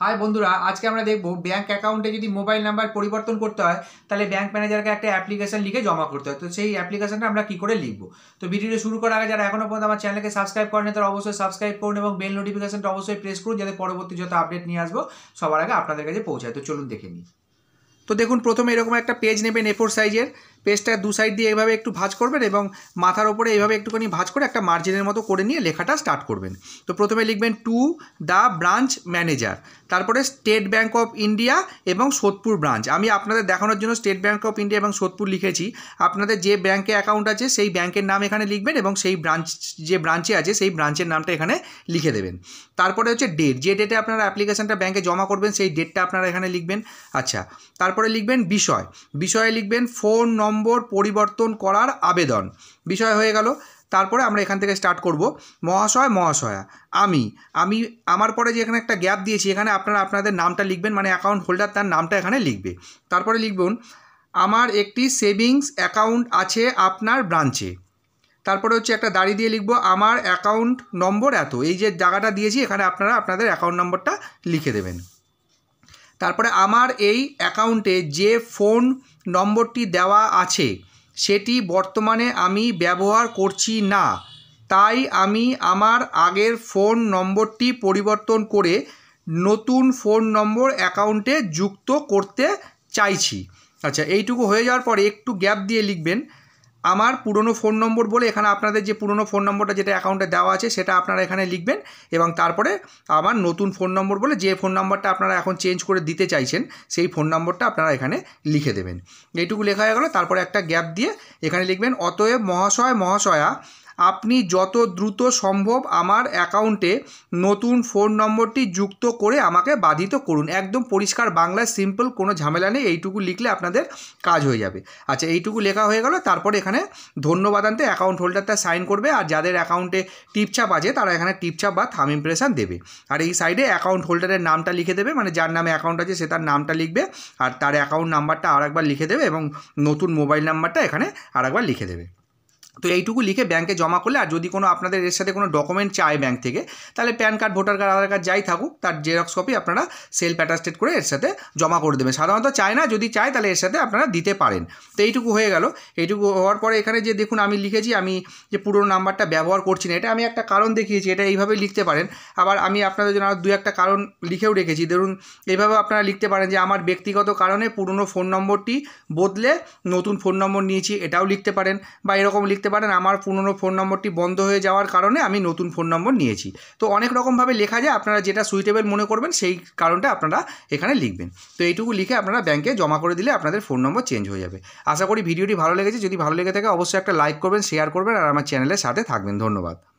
high বন্ধুরা আজকে আমরা দেখব ব্যাঙ্ক অ্যাকাউন্টে যদি মোবাইল নাম্বার পরিবর্তন করতে হয় তাহলে ব্যাঙ্ক ম্যানেজারকে একটা অ্যাপ্লিকেশন লিখে জমা করতে হয় তো সেই অ্যাপ্লিকেশানটা আমরা কী করে লিখব তো ভিডিওটি শুরু করার আগে যারা এখনও পর্যন্ত আমার চ্যানেলকে সাবস্ক্রাইব করেন তারা অবশ্যই সাবস্ক্রাইব করুন এবং বেল নোটিফিকেশনটা অবশ্যই প্রেস করুন যাতে পরবর্তী যত আপডেট নিয়ে আসবো সবার আগে আপনাদের কাছে পৌঁছায় তো চলুন দেখে নিই তো দেখুন প্রথমে এরকম একটা পেজ নেবেন এ ফোর সাইজের পেজটা দু সাইড দিয়ে এভাবে একটু ভাঁজ করবেন এবং মাথার ওপরে এভাবে একটুখানি ভাঁজ করে একটা মার্জিনের মতো করে নিয়ে লেখাটা স্টার্ট করবেন তো প্রথমে লিখবেন টু দ্য ব্রাঞ্চ ম্যানেজার তারপরে স্টেট ব্যাঙ্ক অফ ইন্ডিয়া এবং সোদপুর ব্রাঞ্চ আমি আপনাদের দেখানোর জন্য স্টেট ব্যাঙ্ক অফ ইন্ডিয়া এবং সোদপুর লিখেছি আপনাদের যে ব্যাঙ্কে অ্যাকাউন্ট আছে সেই ব্যাঙ্কের নাম এখানে লিখবেন এবং সেই ব্রাঞ্চ যে ব্রাঞ্চে আছে সেই ব্রাঞ্চের নামটা এখানে লিখে দেবেন তারপরে হচ্ছে ডেট যে ডেটে আপনারা অ্যাপ্লিকেশানটা ব্যাঙ্কে জমা করবেন সেই ডেটটা আপনারা এখানে লিখবেন আচ্ছা তার তারপরে লিখবেন বিষয় বিষয়ে লিখবেন ফোন নম্বর পরিবর্তন করার আবেদন বিষয় হয়ে গেল তারপরে আমরা এখান থেকে স্টার্ট করব মহাশয় মহাশয়া আমি আমি আমার পরে যে এখানে একটা গ্যাপ দিয়েছি এখানে আপনারা আপনাদের নামটা লিখবেন মানে অ্যাকাউন্ট হোল্ডার তার নামটা এখানে লিখবে তারপরে লিখবেন আমার একটি সেভিংস অ্যাকাউন্ট আছে আপনার ব্রাঞ্চে তারপরে হচ্ছে একটা দাড়ি দিয়ে লিখব আমার অ্যাকাউন্ট নম্বর এত এই যে জায়গাটা দিয়েছি এখানে আপনারা আপনাদের অ্যাকাউন্ট নম্বরটা লিখে দেবেন তারপরে আমার এই অ্যাকাউন্টে যে ফোন নম্বরটি দেওয়া আছে সেটি বর্তমানে আমি ব্যবহার করছি না তাই আমি আমার আগের ফোন নম্বরটি পরিবর্তন করে নতুন ফোন নম্বর অ্যাকাউন্টে যুক্ত করতে চাইছি আচ্ছা এইটুকু হয়ে যাওয়ার পরে একটু গ্যাপ দিয়ে লিখবেন আমার পুরনো ফোন নম্বর বলে এখানে আপনাদের যে পুরনো ফোন নম্বরটা যেটা অ্যাকাউন্টে দেওয়া আছে সেটা আপনারা এখানে লিখবেন এবং তারপরে আমার নতুন ফোন নম্বর বলে যে ফোন নম্বরটা আপনারা এখন চেঞ্জ করে দিতে চাইছেন সেই ফোন নম্বরটা আপনারা এখানে লিখে দেবেন এইটুকু লেখা হয়ে গেলো তারপরে একটা গ্যাপ দিয়ে এখানে লিখবেন অতএব মহাশয় মহাশয়া আপনি যত দ্রুত সম্ভব আমার অ্যাকাউন্টে নতুন ফোন নম্বরটি যুক্ত করে আমাকে বাধিত করুন একদম পরিষ্কার বাংলায় সিম্পল কোনো ঝামেলা নেই এইটুকু লিখলে আপনাদের কাজ হয়ে যাবে আচ্ছা এইটুকু লেখা হয়ে গেল তারপরে এখানে ধন্যবাদ আনতে অ্যাকাউন্ট হোল্ডারটা সাইন করবে আর যাদের অ্যাকাউন্টে টিপচাপ আছে তারা এখানে টিপচাপ বা থাম ইমপ্রেশন দেবে আর এই সাইডে অ্যাকাউন্ট হোল্ডারের নামটা লিখে দেবে মানে যার নামে অ্যাকাউন্ট আছে সে তার নামটা লিখবে আর তার অ্যাকাউন্ট নাম্বারটা আর একবার লিখে দেবে এবং নতুন মোবাইল নাম্বারটা এখানে আর একবার লিখে দেবে তো এইটুকু লিখে ব্যাংকে জমা করলে আর যদি কোনো আপনাদের এর সাথে কোনো ডকুমেন্ট চায় ব্যাংক থেকে তাহলে PAN card voter card Aadhaar card যাই থাকুক তার জেরক্স কপি আপনারা সেলফ অ্যাটাস্টেড করে এর সাথে জমা করে দেবেন সাধারণত চায় না যদি চায় তাহলে এর সাথে আপনারা দিতে পারেন তো এইটুকু হয়ে গেল এইটুকু হওয়ার পরে এখানে যে দেখুন আমি লিখেছি আমি যে পুরোনো নাম্বারটা ব্যবহার করছি না এটা আমি একটা কারণ দেখিয়েছি এটা এইভাবে লিখতে পারেন আবার আমি আপনাদের জন্য দু একটা কারণ লিখেও রেখেছি ধরুন এইভাবে আপনারা লিখতে পারেন যে আমার ব্যক্তিগত কারণে পুরনো ফোন নম্বরটি বদলে নতুন ফোন নম্বর নিয়েছি এটাও লিখতে পারেন বা এরকম লিখতে দেখতে পারেন আমার পুরনো ফোন নম্বরটি বন্ধ হয়ে যাওয়ার কারণে আমি নতুন ফোন নম্বর নিয়েছি তো অনেক রকমভাবে লেখা যায় আপনারা যেটা সুইটেবল মনে করবেন সেই কারণটা আপনারা এখানে লিখবেন তো এইটুকু লিখে আপনারা ব্যাংকে জমা করে দিলে আপনাদের ফোন নম্বর চেঞ্জ হয়ে যাবে আশা করি ভিডিওটি ভালো লেগেছে যদি ভালো লেগে থাকে অবশ্যই একটা লাইক করবেন শেয়ার করবেন আর আমার চ্যানেলের সাথে থাকবেন ধন্যবাদ